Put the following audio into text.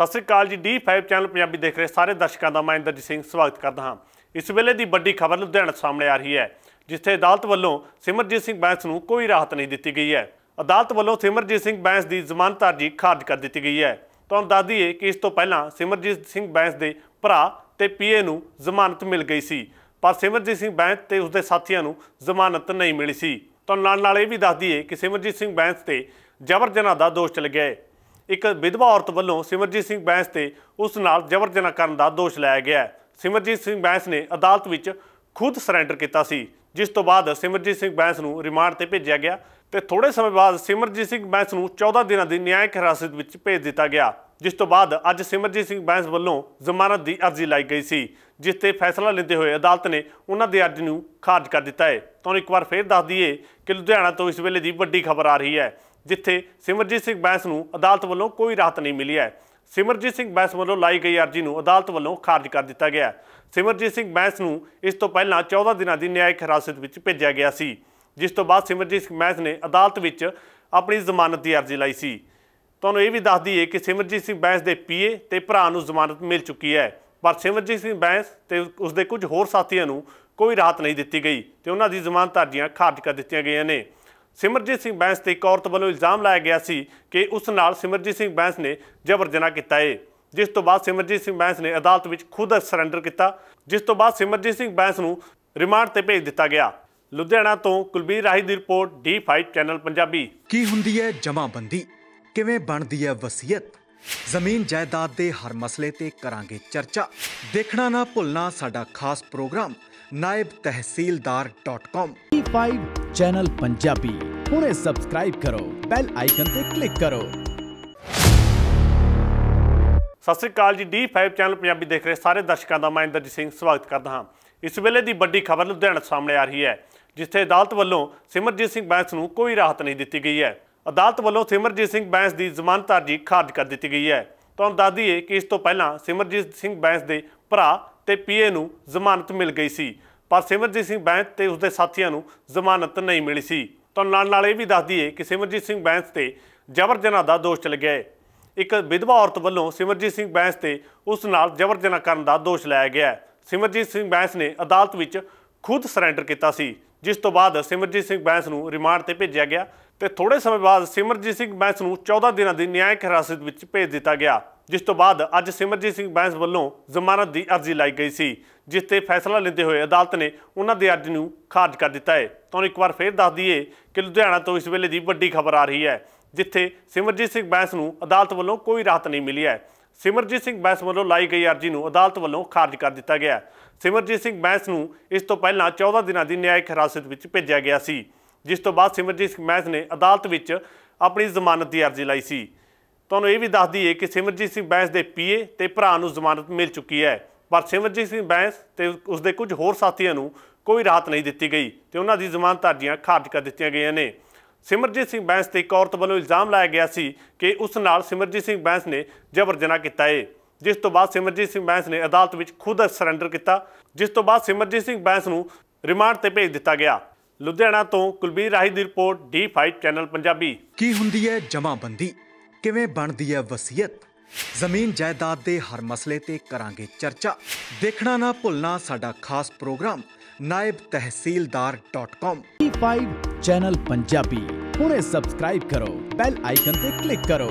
ਸਤਿ ਸ੍ਰੀ ਅਕਾਲ ਜੀ D5 channel Punjabi ਦੇਖ ਰਹੇ ਸਾਰੇ ਦਰਸ਼ਕਾਂ ਦਾ ਮੈਂ ਇੰਦਰਜੀਤ ਸਿੰਘ ਸਵਾਗਤ ਕਰਦਾ ਹਾਂ ਇਸ ਵੇਲੇ ਦੀ ਵੱਡੀ ਖਬਰ ਲੁਧਿਆਣਾ ਸਾਹਮਣੇ ਆ ਰਹੀ ਹੈ ਜਿੱਥੇ ਅਦਾਲਤ ਵੱਲੋਂ ਸਿਮਰਜੀਤ ਸਿੰਘ ਬੈਂਸ ਨੂੰ ਕੋਈ ਰਾਹਤ ਨਹੀਂ ਦਿੱਤੀ ਗਈ ਹੈ ਅਦਾਲਤ ਵੱਲੋਂ ਸਿਮਰਜੀਤ ਸਿੰਘ ਬੈਂਸ ਦੀ ਜ਼ਮਾਨਤ ਅਰਜੀ ਖਾਰਜ ਕਰ ਦਿੱਤੀ ਗਈ ਹੈ ਤੁਹਾਨੂੰ ਦੱਸ ਦਈਏ ਕਿ ਇਸ ਤੋਂ ਪਹਿਲਾਂ ਸਿਮਰਜੀਤ ਸਿੰਘ ਬੈਂਸ ਦੇ ਭਰਾ ਤੇ ਪੀਏ ਨੂੰ ਜ਼ਮਾਨਤ ਮਿਲ ਗਈ ਸੀ ਪਰ ਸਿਮਰਜੀਤ ਸਿੰਘ ਬੈਂਸ ਤੇ ਉਸਦੇ ਸਾਥੀਆਂ ਨੂੰ ਜ਼ਮਾਨਤ ਨਹੀਂ ਮਿਲੀ ਸੀ ਤੁਹਾਨੂੰ ਨਾਲ ਨਾਲ ਇਹ ਵੀ ਦੱਸ ਦਈਏ ਕਿ ਸਿਮਰਜੀਤ ਸਿੰਘ ਬੈਂਸ ਤੇ ਜ਼ਬਰ ਜਨਾ ਦਾ ਦੋਸ਼ ਚੱਲ ਗਿਆ ਹੈ ਇੱਕ ਵਿਧਵਾ ਔਰਤ ਵੱਲੋਂ ਸਿਮਰਜੀਤ ਸਿੰਘ ਬੈਂਸ ਤੇ ਉਸ ਨਾਲ ਜ਼ਬਰ ਜਨਾਹ ਕਰਨ ਦਾ ਦੋਸ਼ ਲਾਇਆ ਗਿਆ ਹੈ ਸਿਮਰਜੀਤ ਸਿੰਘ ਬੈਂਸ ਨੇ ਅਦਾਲਤ ਵਿੱਚ ਖੁਦ ਸਰੈਂਡਰ ਕੀਤਾ ਸੀ ਜਿਸ ਤੋਂ ਬਾਅਦ ਸਿਮਰਜੀਤ ਸਿੰਘ ਬੈਂਸ ਨੂੰ ਰਿਮਾਂਡ ਤੇ ਭੇਜਿਆ ਗਿਆ ਤੇ ਥੋੜੇ ਸਮੇਂ ਬਾਅਦ ਸਿਮਰਜੀਤ ਸਿੰਘ ਬੈਂਸ ਨੂੰ 14 ਦਿਨਾਂ ਦੀ ਨਿਆਇਕ ਹਿਰਾਸਤ ਵਿੱਚ ਭੇਜ ਦਿੱਤਾ ਗਿਆ ਜਿਸ ਤੋਂ ਬਾਅਦ ਅੱਜ ਸਿਮਰਜੀਤ ਸਿੰਘ ਬੈਂਸ ਵੱਲੋਂ ਜ਼ਮਾਨਤ ਦੀ ਅਰਜ਼ੀ ਲਾਈ ਗਈ ਸੀ ਜਿਸ ਤੇ ਫੈਸਲਾ ਲੈਂਦੇ ਹੋਏ ਅਦਾਲਤ ਨੇ ਉਹਨਾਂ ਦੀ ਅਰਜ਼ੀ ਨੂੰ ਖਾਰਜ ਕਰ ਦਿੱਤਾ ਹੈ ਤੁਹਾਨੂੰ ਇੱਕ ਵਾਰ ਫੇਰ ਦੱਸ ਦਈਏ ਕਿ ਲੁਧਿਆਣਾ ਤੋਂ ਇਸ ਵੇਲੇ ਦੀ ਵੱਡੀ ਖਬਰ ਆ ਰਹੀ ਹੈ ਜਿੱਥੇ ਸਿਮਰਜੀਤ ਸਿੰਘ ਬੈਂਸ ਨੂੰ ਅਦਾਲਤ ਵੱਲੋਂ ਕੋਈ ਰਾਹਤ ਨਹੀਂ ਮਿਲੀ ਹੈ ਸਿਮਰਜੀਤ ਸਿੰਘ ਬੈਂਸ ਵੱਲੋਂ ਲਾਈ ਗਈ ਅਰਜ਼ੀ ਨੂੰ ਅਦਾਲਤ ਵੱਲੋਂ ਖਾਰਜ ਕਰ ਦਿੱਤਾ ਗਿਆ ਸਿਮਰਜੀਤ ਸਿੰਘ ਬੈਂਸ ਨੂੰ ਇਸ ਤੋਂ ਪਹਿਲਾਂ 14 ਦਿਨਾਂ ਦੀ ਨਿਆਇਕ ਹਿਰਾਸਤ ਵਿੱਚ ਭੇਜਿਆ ਗਿਆ ਸੀ ਜਿਸ ਤੋਂ ਬਾਅਦ ਸਿਮਰਜੀਤ ਸਿੰਘ ਬੈਂਸ ਨੇ ਅਦਾਲਤ ਵਿੱਚ ਆਪਣੀ ਜ਼ਮਾਨਤ ਦੀ ਅਰਜ਼ੀ ਲਾਈ ਸੀ ਤੁਹਾਨੂੰ ਇਹ ਵੀ ਦੱਸ ਦਈਏ ਕਿ ਸਿਮਰਜੀਤ ਸਿੰਘ ਬੈਂਸ ਦੇ ਪੀਏ ਤੇ ਭਰਾ ਨੂੰ ਜ਼ਮਾਨਤ ਮਿਲ ਚੁੱਕੀ ਹੈ ਪਰ ਸਿਮਰਜੀਤ ਸਿੰਘ ਬੈਂਸ ਤੇ ਉਸਦੇ ਕੁਝ ਹੋਰ ਸਾਥੀਆਂ ਨੂੰ ਕੋਈ ਰਾਹਤ ਨਹੀਂ ਦਿੱਤੀ ਗਈ ਤੇ ਉਹਨਾਂ ਦੀ ਜ਼ਮਾਨਤ ਅਰਜ਼ੀਆਂ ਖਾਰਜ ਕਰ ਦਿੱਤੀਆਂ ਗਈਆਂ ਨੇ ਸਿਮਰਜੀਤ ਸਿੰਘ ਬੈਂਸ ਤੇ ਇੱਕ ਔਰਤ ਵੱਲੋਂ ਇਲਜ਼ਾਮ ਲਾਇਆ ਗਿਆ ਸੀ ਕਿ ਉਸ ਨਾਲ ਸਿਮਰਜੀਤ ਸਿੰਘ ਬੈਂਸ ਨੇ ਜਬਰ ਜਨਾਹ ਕੀਤਾ ਹੈ ਜਿਸ ਤੋਂ ਬਾਅਦ ਸਿਮਰਜੀਤ ਸਿੰਘ ਬੈਂਸ ਨੇ ਅਦਾਲਤ ਵਿੱਚ ਖੁਦ ਸਰੈਂਡਰ ਕੀਤਾ ਜਿਸ ਤੋਂ ਬਾਅਦ ਸਿਮਰਜੀਤ ਸਿੰਘ ਬੈਂਸ ਨੂੰ ਰਿਮਾਂਡ ਤੇ ਭੇਜ ਦਿੱਤਾ ਗਿਆ ਲੁਧਿਆਣਾ ਤੋਂ ਕੁਲਬੀਰ ਰਾਹੀ ਦੀ ਰਿਪੋਰਟ D5 ਚੈਨਲ ਪੰਜਾਬੀ ਕੀ ਹੁੰਦੀ ਹੈ ਜਮਾਬੰਦੀ ਕਿਵੇਂ ਬਣਦੀ ਹੈ ਵਸੀਅਤ ਜ਼ਮੀਨ ਜਾਇਦਾਦ ਦੇ ਹਰ ਮਸਲੇ ਤੇ ਕਰਾਂਗੇ ਚਰਚਾ ਦੇਖਣਾ ਨਾ ਭੁੱਲਣਾ ਸਾਡਾ ਖਾਸ programme naibtehsildar.com D5 channel Punjabi ਹੁਣੇ ਸਬਸਕ੍ਰਾਈਬ ਕਰੋ ਬੈਲ ਆਈਕਨ ਤੇ ਕਲਿੱਕ ਕਰੋ ਸਤਿ ਸ੍ਰੀ ਅਕਾਲ ਜੀ D5 ਚੈਨਲ ਪੰਜਾਬੀ ਦੇਖ ਰਹੇ ਸਾਰੇ ਦਰਸ਼ਕਾਂ ਦਾ ਮੈਂ ਇੰਦਰਜੀਤ ਸਿੰਘ ਸਵਾਗਤ ਕਰਦਾ ਹਾਂ ਇਸ ਵੇਲੇ ਦੀ ਵੱਡੀ ਖਬਰ ਲੁਧਿਆਣਾ ਸਾਹਮਣੇ ਆ ਰਹੀ ਹੈ ਜਿੱਥੇ ਅਦਾਲਤ ਵੱਲੋਂ ਸਿਮਰਜੀਤ ਸਿੰਘ ਬੈਂਸ ਨੂੰ ਕੋਈ ਰਾਹਤ ਨਹੀਂ ਦਿੱਤੀ ਗਈ ਹੈ ਅਦਾਲਤ ਵੱਲੋਂ ਸਿਮਰਜੀਤ ਸਿੰਘ ਬੈਂਸ ਦੀ ਜ਼ਮਾਨਤ ਅਰਜੀ ਖਾਰਜ ਕਰ ਦਿੱਤੀ ਗਈ ਹੈ ਤੁਹਾਨੂੰ ਦੱਸ ਦਈਏ ਕਿ ਇਸ ਤੋਂ ਪਹਿਲਾਂ ਸਿਮਰਜੀਤ ਸਿੰਘ ਬੈਂਸ ਦੇ ਭਰਾ ਤੇ ਪੀਏ ਨੂੰ ਜ਼ਮਾਨਤ ਮਿਲ ਗਈ ਸੀ ਪਰ ਸਿਮਰਜੀਤ ਸਿੰਘ ਬੈਂਸ ਤੇ ਉਸਦੇ ਸਾਥੀਆਂ ਨੂੰ ਜ਼ਮਾਨਤ ਨਹੀਂ ਮਿਲੀ ਸੀ ਤਾਂ ਨਾਲ ਨਾਲ ਇਹ ਵੀ ਦੱਸ ਦਈਏ ਕਿ ਸਿਮਰਜੀਤ ਸਿੰਘ ਬੈਂਸ ਤੇ ਜਬਰ ਜਨਾਹ ਦਾ ਦੋਸ਼ ਚੱਲ ਗਿਆ ਹੈ ਇੱਕ ਵਿਧਵਾ ਔਰਤ ਵੱਲੋਂ ਸਿਮਰਜੀਤ ਸਿੰਘ ਬੈਂਸ ਤੇ ਉਸ ਨਾਲ ਜਬਰ ਜਨਾਹ ਕਰਨ ਦਾ ਦੋਸ਼ ਲਾਇਆ ਗਿਆ ਹੈ ਸਿਮਰਜੀਤ ਸਿੰਘ ਬੈਂਸ ਨੇ ਅਦਾਲਤ ਵਿੱਚ ਖੁਦ ਸਰੈਂਡਰ ਕੀਤਾ ਸੀ ਜਿਸ ਤੋਂ ਬਾਅਦ ਸਿਮਰਜੀਤ ਸਿੰਘ ਬੈਂਸ ਨੂੰ ਰਿਮਾਂਡ ਤੇ ਭੇਜਿਆ ਗਿਆ ਤੇ ਥੋੜੇ ਸਮੇਂ ਬਾਅਦ ਸਿਮਰਜੀਤ ਸਿੰਘ ਬੈਂਸ ਨੂੰ 14 ਦਿਨਾਂ ਦੀ ਨਿਆਇਕ ਹਿਰਾਸਤ ਵਿੱਚ ਭੇਜ ਦਿੱਤਾ ਗਿਆ ਜਿਸ ਤੋਂ ਬਾਅਦ ਅੱਜ ਸਿਮਰਜੀਤ ਸਿੰਘ ਬੈਂਸ ਵੱਲੋਂ ਜ਼ਮਾਨਤ ਦੀ ਅਰਜ਼ੀ ਲਾਈ ਗਈ ਸੀ ਜਿਸ ਤੇ ਫੈਸਲਾ ਲੈਂਦੇ ਹੋਏ ਅਦਾਲਤ ਨੇ ਉਹਨਾਂ ਦੇ ਅਰਜ਼ੀ ਨੂੰ ਖਾਰਜ ਕਰ ਦਿੱਤਾ ਹੈ ਤਾਂ ਇੱਕ ਵਾਰ ਫੇਰ ਦੱਸ ਦਈਏ ਕਿ ਲੁਧਿਆਣਾ ਤੋਂ ਇਸ ਵੇਲੇ ਦੀ ਵੱਡੀ ਖਬਰ ਆ ਰਹੀ ਹੈ ਜਿੱਥੇ ਸਿਮਰਜੀਤ ਸਿੰਘ ਬੈਂਸ ਨੂੰ ਅਦਾਲਤ ਵੱਲੋਂ ਕੋਈ ਰਾਹਤ ਨਹੀਂ ਮਿਲੀ ਹੈ ਸਿਮਰਜੀਤ ਸਿੰਘ ਬੈਂਸ ਵੱਲੋਂ ਲਾਈ ਗਈ ਅਰਜ਼ੀ ਨੂੰ ਅਦਾਲਤ ਵੱਲੋਂ ਖਾਰਜ ਕਰ ਦਿੱਤਾ ਗਿਆ ਸਿਮਰਜੀਤ ਸਿੰਘ ਬੈਂਸ ਨੂੰ ਇਸ ਤੋਂ ਪਹਿਲਾਂ 14 ਦਿਨਾਂ ਦੀ ਨਿਆਇਕ ਹਿਰਾਸਤ ਵਿੱਚ ਭੇਜਿਆ ਗਿਆ ਸੀ ਜਿਸ ਤੋਂ ਬਾਅਦ ਸਿਮਰਜੀਤ ਸਿੰਘ ਬੈਂਸ ਨੇ ਅਦਾਲਤ ਵਿੱਚ ਆਪਣੀ ਜ਼ਮਾਨਤ ਦੀ ਅਰਜ਼ੀ ਲਾਈ ਸੀ ਤੁਹਾਨੂੰ ਇਹ ਵੀ ਦੱਸ ਦਈਏ ਕਿ ਸਿਮਰਜੀਤ ਸਿੰਘ ਬੈਂਸ ਦੇ ਪੀਏ ਤੇ ਭਰਾ ਨੂੰ ਜ਼ਮਾਨਤ ਮਿਲ ਚੁੱਕੀ ਹੈ ਪਰ ਸਿਮਰਜੀਤ ਸਿੰਘ ਬੈਂਸ ਤੇ ਉਸ ਦੇ ਕੁਝ ਹੋਰ ਸਾਥੀਆਂ ਨੂੰ ਕੋਈ ਰਾਹਤ ਨਹੀਂ ਦਿੱਤੀ ਗਈ ਤੇ ਉਹਨਾਂ ਦੀ ਜ਼ਮਾਨਤ ਅਰਜ਼ੀਆਂ ਖਾਰਜ ਕਰ ਦਿੱਤੀਆਂ ਗਈਆਂ ਨੇ ਸਿਮਰਜੀਤ ਸਿੰਘ ਬੈਂਸ ਤੇ ਇੱਕ ਔਰਤ ਵੱਲੋਂ ਇਲਜ਼ਾਮ ਲਾਇਆ ਗਿਆ ਸੀ ਕਿ ਉਸ ਨਾਲ ਸਿਮਰਜੀਤ ਸਿੰਘ ਬੈਂਸ ਨੇ ਜਬਰ ਜਨਾਹ ਕੀਤਾ ਹੈ ਜਿਸ ਤੋਂ ਬਾਅਦ ਸਿਮਰਜੀਤ ਸਿੰਘ ਬੈਂਸ ਨੇ ਅਦਾਲਤ ਵਿੱਚ ਖੁਦ ਸਰੈਂਡਰ ਕੀਤਾ ਜਿਸ ਤੋਂ ਬਾਅਦ ਸਿਮਰਜੀਤ ਸਿੰਘ ਬੈਂਸ ਨੂੰ ਰਿਮਾਂਡ ਤੇ ਭੇਜ ਦਿੱਤਾ ਗਿਆ ਲੁਧਿਆਣਾ ਤੋਂ ਕੁਲਬੀਰ ਰਾਹੀ ਦੀ ਰਿਪੋਰਟ ਡੀ5 ਚੈਨਲ ਪੰਜਾਬੀ ਕੀ ਹੁੰਦੀ ਹੈ ਜਮਾਬੰਦੀ ਕਿਵੇਂ ਬਣਦੀ ਹੈ ਵਸੀਅਤ ਜ਼ਮੀਨ ਜਾਇਦਾਦ ਦੇ ਹਰ ਮਸਲੇ ਤੇ ਕਰਾਂਗੇ ਚਰਚਾ ਦੇਖਣਾ ਨਾ ਭੁੱਲਣਾ ਸਾਡਾ ਖਾਸ ਪ੍ਰੋਗਰਾਮ naibtehsildar.com ਪੀ5 ਚੈਨਲ ਪੰਜਾਬੀ ਹੁਣੇ ਸਬਸਕ੍ਰਾਈਬ ਕਰੋ ਬੈਲ ਆਈਕਨ ਤੇ ਕਲਿੱਕ ਕਰੋ